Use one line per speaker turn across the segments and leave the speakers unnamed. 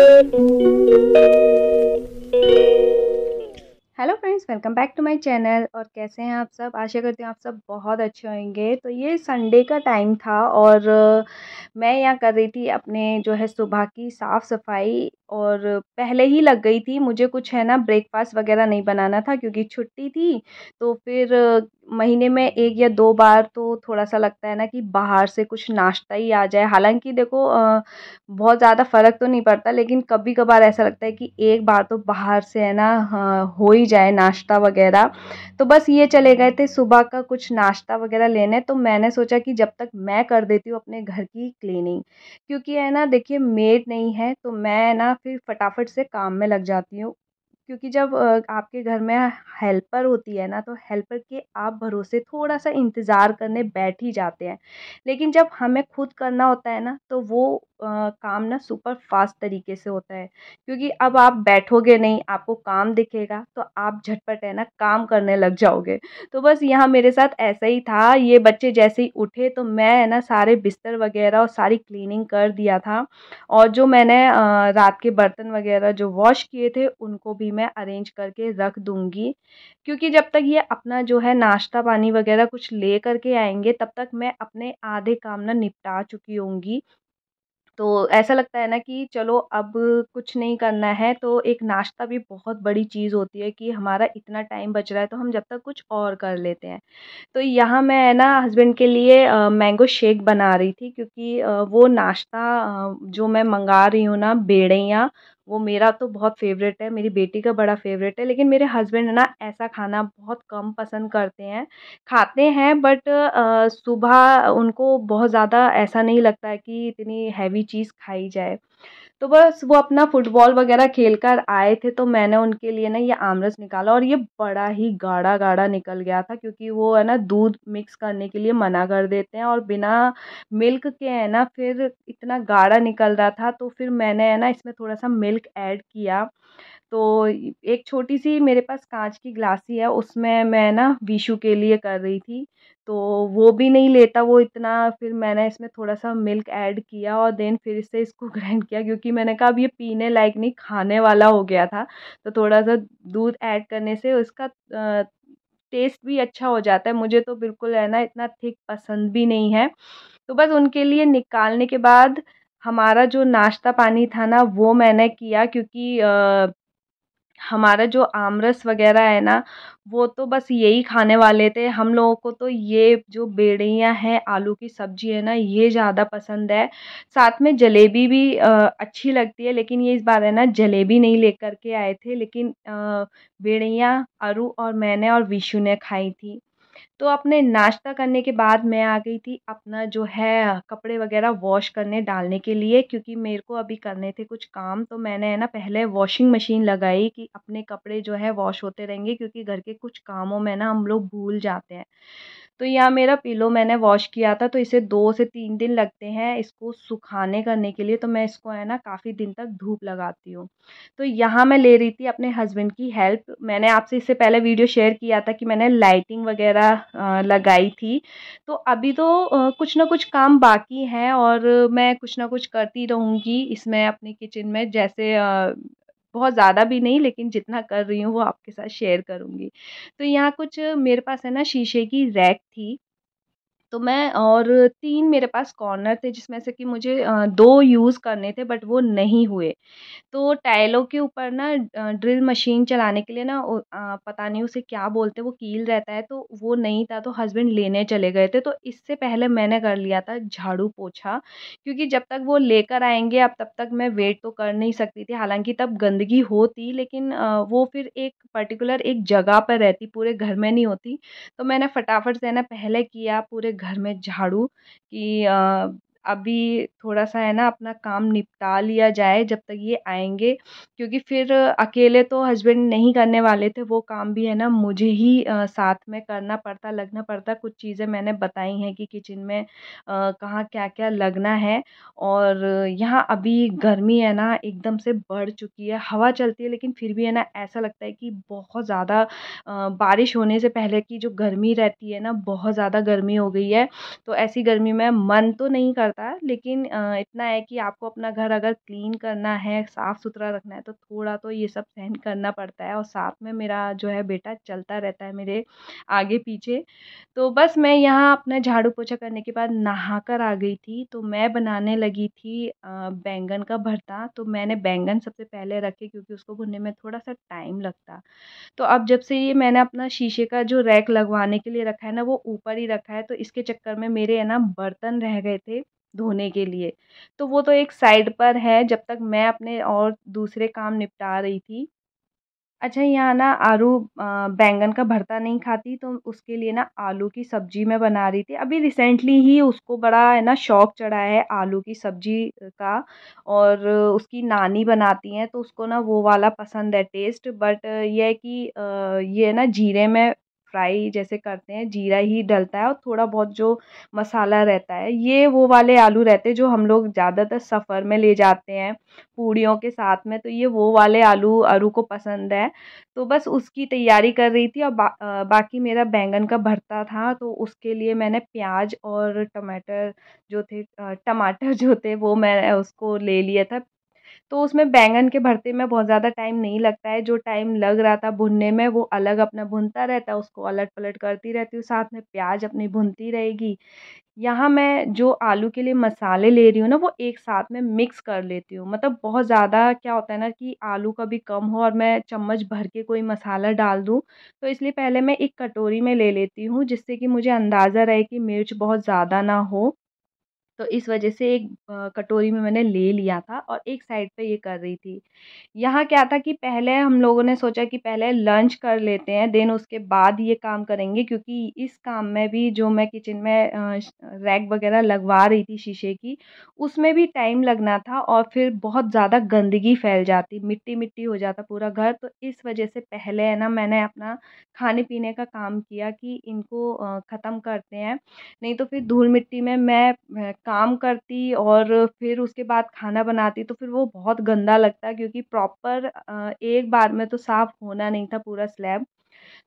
hello friends welcome back to my channel और कैसे हैं आप सब आशा करती हूँ आप सब बहुत अच्छे होंगे तो ये संडे का टाइम था और मैं यहाँ कर रही थी अपने जो है सुबह की साफ़ सफाई और पहले ही लग गई थी मुझे कुछ है ना ब्रेकफास्ट वगैरह नहीं बनाना था क्योंकि छुट्टी थी तो फिर महीने में एक या दो बार तो थोड़ा सा लगता है ना कि बाहर से कुछ नाश्ता ही आ जाए हालांकि देखो बहुत ज़्यादा फ़र्क तो नहीं पड़ता लेकिन कभी कभार ऐसा लगता है कि एक बार तो बाहर से है ना हो ही जाए नाश्ता वगैरह तो बस ये चले गए थे सुबह का कुछ नाश्ता वगैरह लेने तो मैंने सोचा कि जब तक मैं कर देती हूँ अपने घर की क्लीनिंग क्योंकि है ना देखिए मेड नहीं है तो मैं ना फिर फटाफट से काम में लग जाती हूँ क्योंकि जब आपके घर में हेल्पर होती है ना तो हेल्पर के आप भरोसे थोड़ा सा इंतज़ार करने बैठ ही जाते हैं लेकिन जब हमें खुद करना होता है ना तो वो काम ना सुपर फ़ास्ट तरीके से होता है क्योंकि अब आप बैठोगे नहीं आपको काम दिखेगा तो आप झटपट है ना काम करने लग जाओगे तो बस यहाँ मेरे साथ ऐसा ही था ये बच्चे जैसे ही उठे तो मैं है ना सारे बिस्तर वगैरह और सारी क्लीनिंग कर दिया था और जो मैंने रात के बर्तन वगैरह जो वॉश किए थे उनको भी मैं अरेंज करके रख दूँगी क्योंकि जब तक ये अपना जो है नाश्ता पानी वगैरह कुछ ले करके आएंगे तब तक मैं अपने आधे काम ना निपटा चुकी होंगी तो ऐसा लगता है ना कि चलो अब कुछ नहीं करना है तो एक नाश्ता भी बहुत बड़ी चीज़ होती है कि हमारा इतना टाइम बच रहा है तो हम जब तक कुछ और कर लेते हैं तो यहाँ मैं है ना हस्बैंड के लिए मैंगो शेक बना रही थी क्योंकि वो नाश्ता जो मैं मंगा रही हूँ ना बेड़ियाँ वो मेरा तो बहुत फेवरेट है मेरी बेटी का बड़ा फेवरेट है लेकिन मेरे हस्बैंड है ना ऐसा खाना बहुत कम पसंद करते हैं खाते हैं बट सुबह उनको बहुत ज़्यादा ऐसा नहीं लगता है कि इतनी हैवी चीज़ खाई जाए तो बस वो अपना फुटबॉल वगैरह खेल कर आए थे तो मैंने उनके लिए ना ये आमरस निकाला और ये बड़ा ही गाढ़ा गाढ़ा निकल गया था क्योंकि वो है ना दूध मिक्स करने के लिए मना कर देते हैं और बिना मिल्क के है ना फिर इतना गाढ़ा निकल रहा था तो फिर मैंने है ना इसमें थोड़ा सा मिल्क ऐड किया तो एक छोटी सी मेरे पास कांच की ग्लासी है उसमें मैं ना विशु के लिए कर रही थी तो वो भी नहीं लेता वो इतना फिर मैंने इसमें थोड़ा सा मिल्क ऐड किया और देन फिर से इसको ग्राइंड किया क्योंकि मैंने कहा अब ये पीने लायक नहीं खाने वाला हो गया था तो थोड़ा सा दूध ऐड करने से उसका टेस्ट भी अच्छा हो जाता है मुझे तो बिल्कुल है ना इतना थिक पसंद भी नहीं है तो बस उनके लिए निकालने के बाद हमारा जो नाश्ता पानी था ना वो मैंने किया क्योंकि हमारा जो आमरस वगैरह है ना वो तो बस यही खाने वाले थे हम लोगों को तो ये जो बेड़ियाँ हैं आलू की सब्जी है ना ये ज़्यादा पसंद है साथ में जलेबी भी अच्छी लगती है लेकिन ये इस बार है ना जलेबी नहीं लेकर के आए थे लेकिन बेड़ियाँ अरु और मैंने और विशु ने खाई थी तो अपने नाश्ता करने के बाद मैं आ गई थी अपना जो है कपड़े वगैरह वॉश करने डालने के लिए क्योंकि मेरे को अभी करने थे कुछ काम तो मैंने है ना पहले वॉशिंग मशीन लगाई कि अपने कपड़े जो है वॉश होते रहेंगे क्योंकि घर के कुछ कामों में ना हम लोग भूल जाते हैं तो यहाँ मेरा पिलो मैंने वॉश किया था तो इसे दो से तीन दिन लगते हैं इसको सुखाने करने के लिए तो मैं इसको है ना काफ़ी दिन तक धूप लगाती हूँ तो यहाँ मैं ले रही थी अपने हस्बैंड की हेल्प मैंने आपसे इससे पहले वीडियो शेयर किया था कि मैंने लाइटिंग वगैरह लगाई थी तो अभी तो कुछ ना कुछ काम बाकी हैं और मैं कुछ ना कुछ करती रहूँगी इसमें अपने किचन में जैसे बहुत ज़्यादा भी नहीं लेकिन जितना कर रही हूँ वो आपके साथ शेयर करूँगी तो यहाँ कुछ मेरे पास है ना शीशे की रैक थी तो मैं और तीन मेरे पास कॉर्नर थे जिसमें से कि मुझे दो यूज़ करने थे बट वो नहीं हुए तो टाइलों के ऊपर ना ड्रिल मशीन चलाने के लिए ना पता नहीं उसे क्या बोलते वो कील रहता है तो वो नहीं था तो हस्बैंड लेने चले गए थे तो इससे पहले मैंने कर लिया था झाड़ू पोछा क्योंकि जब तक वो लेकर आएंगे अब तब तक मैं वेट तो कर नहीं सकती थी हालांकि तब गंदगी होती लेकिन वो फिर एक पर्टिकुलर एक जगह पर रहती पूरे घर में नहीं होती तो मैंने फटाफट से ना पहले किया पूरे घर में झाड़ू की अभी थोड़ा सा है ना अपना काम निपटा लिया जाए जब तक ये आएंगे क्योंकि फिर अकेले तो हस्बैंड नहीं करने वाले थे वो काम भी है ना मुझे ही साथ में करना पड़ता लगना पड़ता कुछ चीज़ें मैंने बताई हैं कि किचन में कहाँ क्या क्या लगना है और यहाँ अभी गर्मी है ना एकदम से बढ़ चुकी है हवा चलती है लेकिन फिर भी है ना ऐसा लगता है कि बहुत ज़्यादा बारिश होने से पहले की जो गर्मी रहती है ना बहुत ज़्यादा गर्मी हो गई है तो ऐसी गर्मी में मन तो नहीं करता सकता है लेकिन इतना है कि आपको अपना घर अगर क्लीन करना है साफ़ सुथरा रखना है तो थोड़ा तो ये सब सहन करना पड़ता है और साथ में मेरा जो है बेटा चलता रहता है मेरे आगे पीछे तो बस मैं यहाँ अपना झाड़ू पोछा करने के बाद नहा कर आ गई थी तो मैं बनाने लगी थी बैंगन का भरता तो मैंने बैंगन सबसे पहले रखे क्योंकि उसको भुनने में थोड़ा सा टाइम लगता तो अब जब से ये मैंने अपना शीशे का जो रैक लगवाने के लिए रखा है ना वो ऊपर ही रखा है तो इसके चक्कर में मेरे है ना बर्तन रह गए थे धोने के लिए तो वो तो एक साइड पर है जब तक मैं अपने और दूसरे काम निपटा रही थी अच्छा यहाँ ना आलू बैंगन का भरता नहीं खाती तो उसके लिए ना आलू की सब्जी मैं बना रही थी अभी रिसेंटली ही उसको बड़ा है ना शौक चढ़ा है आलू की सब्जी का और उसकी नानी बनाती हैं तो उसको ना वो वाला पसंद है टेस्ट बट ये है कि ये ना जीरे में फ्राई जैसे करते हैं जीरा ही डलता है और थोड़ा बहुत जो मसाला रहता है ये वो वाले आलू रहते हैं जो हम लोग ज़्यादातर सफ़र में ले जाते हैं पूड़ियों के साथ में तो ये वो वाले आलू अरू को पसंद है तो बस उसकी तैयारी कर रही थी और बा, आ, बाकी मेरा बैंगन का भरता था तो उसके लिए मैंने प्याज और टमाटर जो थे टमाटर जो थे वो मैं उसको ले लिया था तो उसमें बैंगन के भरते में बहुत ज़्यादा टाइम नहीं लगता है जो टाइम लग रहा था भुनने में वो अलग अपना भुनता रहता है उसको अलट पलट करती रहती हूँ साथ में प्याज अपनी भुनती रहेगी यहाँ मैं जो आलू के लिए मसाले ले रही हूँ ना वो एक साथ में मिक्स कर लेती हूँ मतलब बहुत ज़्यादा क्या होता है ना कि आलू का भी कम हो और मैं चम्मच भर के कोई मसाला डाल दूँ तो इसलिए पहले मैं एक कटोरी में ले लेती हूँ जिससे कि मुझे अंदाज़ा रहे कि मिर्च बहुत ज़्यादा ना हो तो इस वजह से एक कटोरी में मैंने ले लिया था और एक साइड पे ये कर रही थी यहाँ क्या था कि पहले हम लोगों ने सोचा कि पहले लंच कर लेते हैं देन उसके बाद ये काम करेंगे क्योंकि इस काम में भी जो मैं किचन में रैक वगैरह लगवा रही थी शीशे की उसमें भी टाइम लगना था और फिर बहुत ज़्यादा गंदगी फैल जाती मिट्टी मिट्टी हो जाता पूरा घर तो इस वजह से पहले है ना मैंने अपना खाने पीने का काम किया कि इनको ख़त्म करते हैं नहीं तो फिर धूल मिट्टी में मैं काम करती और फिर उसके बाद खाना बनाती तो फिर वो बहुत गंदा लगता क्योंकि प्रॉपर एक बार में तो साफ़ होना नहीं था पूरा स्लैब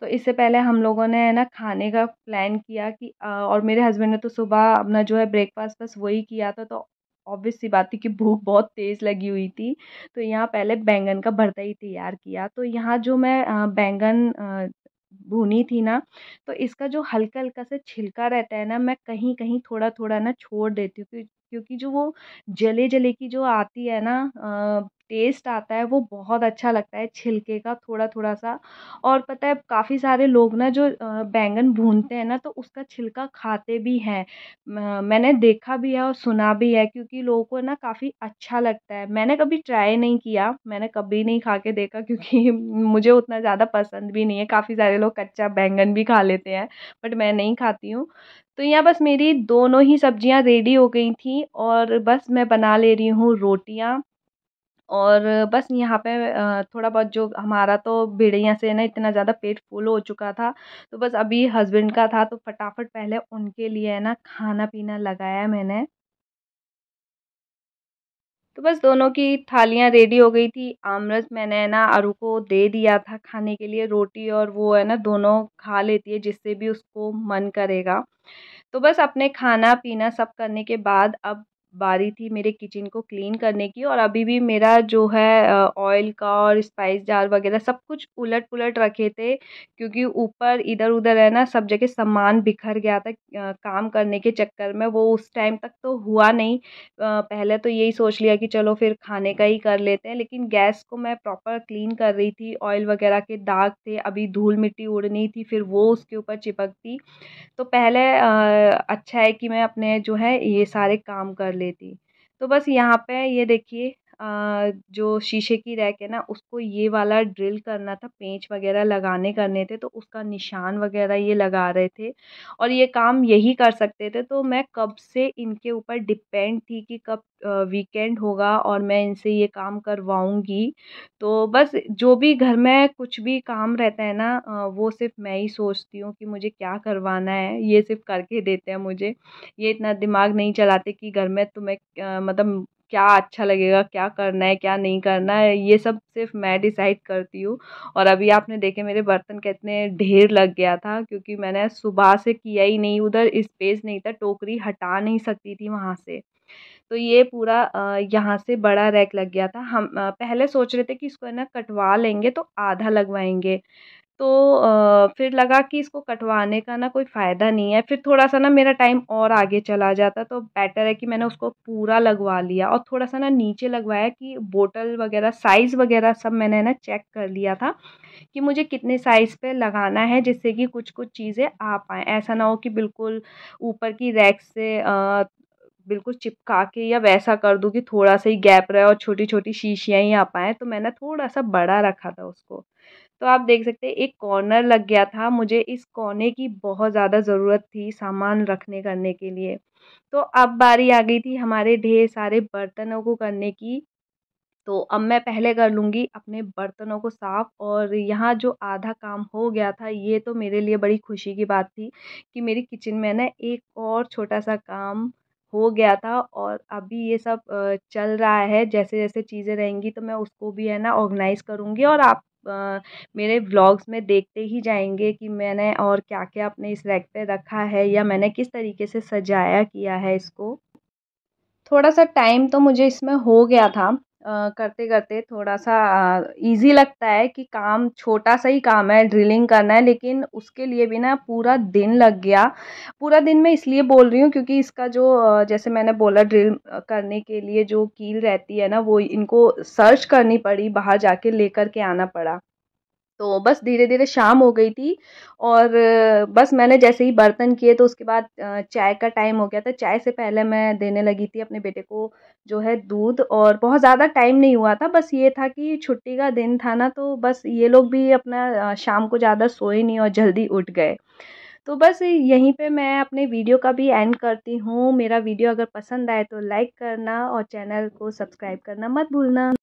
तो इससे पहले हम लोगों ने है ना खाने का प्लान किया कि और मेरे हस्बैंड ने तो सुबह अपना जो है ब्रेकफास्ट बस वही किया था तो ऑब्वियस सी बात थी कि भूख बहुत तेज़ लगी हुई थी तो यहाँ पहले बैंगन का भरता ही तैयार किया तो यहाँ जो मैं बैंगन भुनी थी ना तो इसका जो हल्का हल्का सा छिलका रहता है ना मैं कहीं कहीं थोड़ा थोड़ा ना छोड़ देती हूँ क्योंकि जो वो जले जले की जो आती है ना टेस्ट आता है वो बहुत अच्छा लगता है छिलके का थोड़ा थोड़ा सा और पता है काफ़ी सारे लोग ना जो बैंगन भूनते हैं ना तो उसका छिलका खाते भी हैं मैंने देखा भी है और सुना भी है क्योंकि लोगों को ना काफ़ी अच्छा लगता है मैंने कभी ट्राई नहीं किया मैंने कभी नहीं खा के देखा क्योंकि मुझे उतना ज़्यादा पसंद भी नहीं है काफ़ी सारे लोग कच्चा बैंगन भी खा लेते हैं बट मैं नहीं खाती हूँ तो यहाँ बस मेरी दोनों ही सब्जियाँ रेडी हो गई थी और बस मैं बना ले रही हूँ रोटियाँ और बस यहाँ पे थोड़ा बहुत जो हमारा तो भेड़िया से ना इतना ज़्यादा पेट फुल हो चुका था तो बस अभी हस्बैंड का था तो फटाफट पहले उनके लिए है ना खाना पीना लगाया मैंने तो बस दोनों की थालियाँ रेडी हो गई थी आमरस मैंने है ना आरू को दे दिया था खाने के लिए रोटी और वो है ना दोनों खा लेती है जिससे भी उसको मन करेगा तो बस अपने खाना पीना सब करने के बाद अब बारी थी मेरे किचन को क्लीन करने की और अभी भी मेरा जो है ऑयल का और स्पाइस जार वगैरह सब कुछ उलट पुलट रखे थे क्योंकि ऊपर इधर उधर है ना सब जगह सामान बिखर गया था काम करने के चक्कर में वो उस टाइम तक तो हुआ नहीं पहले तो यही सोच लिया कि चलो फिर खाने का ही कर लेते हैं लेकिन गैस को मैं प्रॉपर क्लीन कर रही थी ऑयल वगैरह के दाग थे अभी धूल मिट्टी उड़नी थी फिर वो उसके ऊपर चिपकती तो पहले अच्छा है कि मैं अपने जो है ये सारे काम कर लेती तो बस यहाँ पे ये देखिए जो शीशे की रैक है ना उसको ये वाला ड्रिल करना था पेंच वगैरह लगाने करने थे तो उसका निशान वगैरह ये लगा रहे थे और ये काम यही कर सकते थे तो मैं कब से इनके ऊपर डिपेंड थी कि कब वीकेंड होगा और मैं इनसे ये काम करवाऊँगी तो बस जो भी घर में कुछ भी काम रहता है ना वो सिर्फ मैं ही सोचती हूँ कि मुझे क्या करवाना है ये सिर्फ करके देते हैं मुझे ये इतना दिमाग नहीं चलाते कि घर में तुम्हें मतलब क्या अच्छा लगेगा क्या करना है क्या नहीं करना है ये सब सिर्फ मैं डिसाइड करती हूँ और अभी आपने देखे मेरे बर्तन का इतने ढेर लग गया था क्योंकि मैंने सुबह से किया ही नहीं उधर स्पेस नहीं था टोकरी हटा नहीं सकती थी वहाँ से तो ये पूरा यहाँ से बड़ा रैक लग गया था हम पहले सोच रहे थे कि इसको ना कटवा लेंगे तो आधा लगवाएंगे तो फिर लगा कि इसको कटवाने का ना कोई फ़ायदा नहीं है फिर थोड़ा सा ना मेरा टाइम और आगे चला जाता तो बेटर है कि मैंने उसको पूरा लगवा लिया और थोड़ा सा ना नीचे लगवाया कि बोटल वगैरह साइज़ वगैरह सब मैंने ना चेक कर लिया था कि मुझे कितने साइज़ पे लगाना है जिससे कि कुछ कुछ चीज़ें आ पाएँ ऐसा ना हो कि बिल्कुल ऊपर की रैक से आ, बिल्कुल चिपका के या वैसा कर दूँ कि थोड़ा सा ही गैप रहे और छोटी छोटी शीशियाँ ही आ पाएँ तो मैंने थोड़ा सा बड़ा रखा था उसको तो आप देख सकते हैं एक कॉर्नर लग गया था मुझे इस कोने की बहुत ज़्यादा ज़रूरत थी सामान रखने करने के लिए तो अब बारी आ गई थी हमारे ढेर सारे बर्तनों को करने की तो अब मैं पहले कर लूँगी अपने बर्तनों को साफ़ और यहाँ जो आधा काम हो गया था ये तो मेरे लिए बड़ी खुशी की बात थी कि मेरी किचन में ना एक और छोटा सा काम हो गया था और अभी ये सब चल रहा है जैसे जैसे चीज़ें रहेंगी तो मैं उसको भी है ना ऑर्गेनाइज़ करूँगी और आप मेरे व्लॉग्स में देखते ही जाएंगे कि मैंने और क्या क्या अपने इस रैक पे रखा है या मैंने किस तरीके से सजाया किया है इसको थोड़ा सा टाइम तो मुझे इसमें हो गया था करते करते थोड़ा सा ईज़ी लगता है कि काम छोटा सा ही काम है ड्रिलिंग करना है लेकिन उसके लिए भी ना पूरा दिन लग गया पूरा दिन मैं इसलिए बोल रही हूँ क्योंकि इसका जो जैसे मैंने बोला ड्रिल करने के लिए जो कील रहती है ना वो इनको सर्च करनी पड़ी बाहर जाके लेकर के आना पड़ा तो बस धीरे धीरे शाम हो गई थी और बस मैंने जैसे ही बर्तन किए तो उसके बाद चाय का टाइम हो गया था चाय से पहले मैं देने लगी थी अपने बेटे को जो है दूध और बहुत ज़्यादा टाइम नहीं हुआ था बस ये था कि छुट्टी का दिन था ना तो बस ये लोग भी अपना शाम को ज़्यादा सोए नहीं और जल्दी उठ गए तो बस यहीं पे मैं अपने वीडियो का भी एंड करती हूँ मेरा वीडियो अगर पसंद आए तो लाइक करना और चैनल को सब्सक्राइब करना मत भूलना